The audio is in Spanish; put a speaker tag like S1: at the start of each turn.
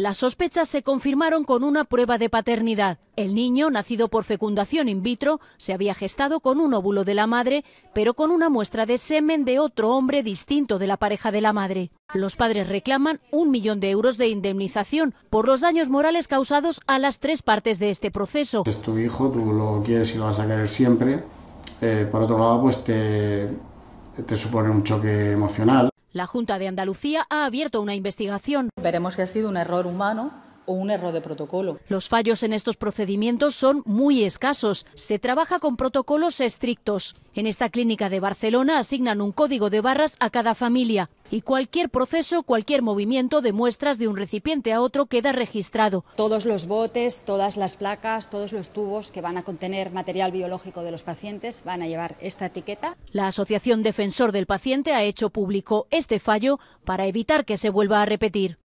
S1: Las sospechas se confirmaron con una prueba de paternidad. El niño, nacido por fecundación in vitro, se había gestado con un óvulo de la madre, pero con una muestra de semen de otro hombre distinto de la pareja de la madre. Los padres reclaman un millón de euros de indemnización por los daños morales causados a las tres partes de este proceso.
S2: Es tu hijo, tú lo quieres y lo vas a querer siempre. Eh, por otro lado, pues te supone un choque emocional.
S1: La Junta de Andalucía ha abierto una investigación. Veremos si ha sido un error humano o un error de protocolo. Los fallos en estos procedimientos son muy escasos. Se trabaja con protocolos estrictos. En esta clínica de Barcelona asignan un código de barras a cada familia y cualquier proceso, cualquier movimiento de muestras
S3: de un recipiente a otro queda registrado. Todos los botes, todas las placas, todos los tubos que van a contener material biológico de los pacientes van a llevar esta etiqueta.
S1: La Asociación Defensor del Paciente ha hecho público este fallo para evitar que se vuelva a repetir.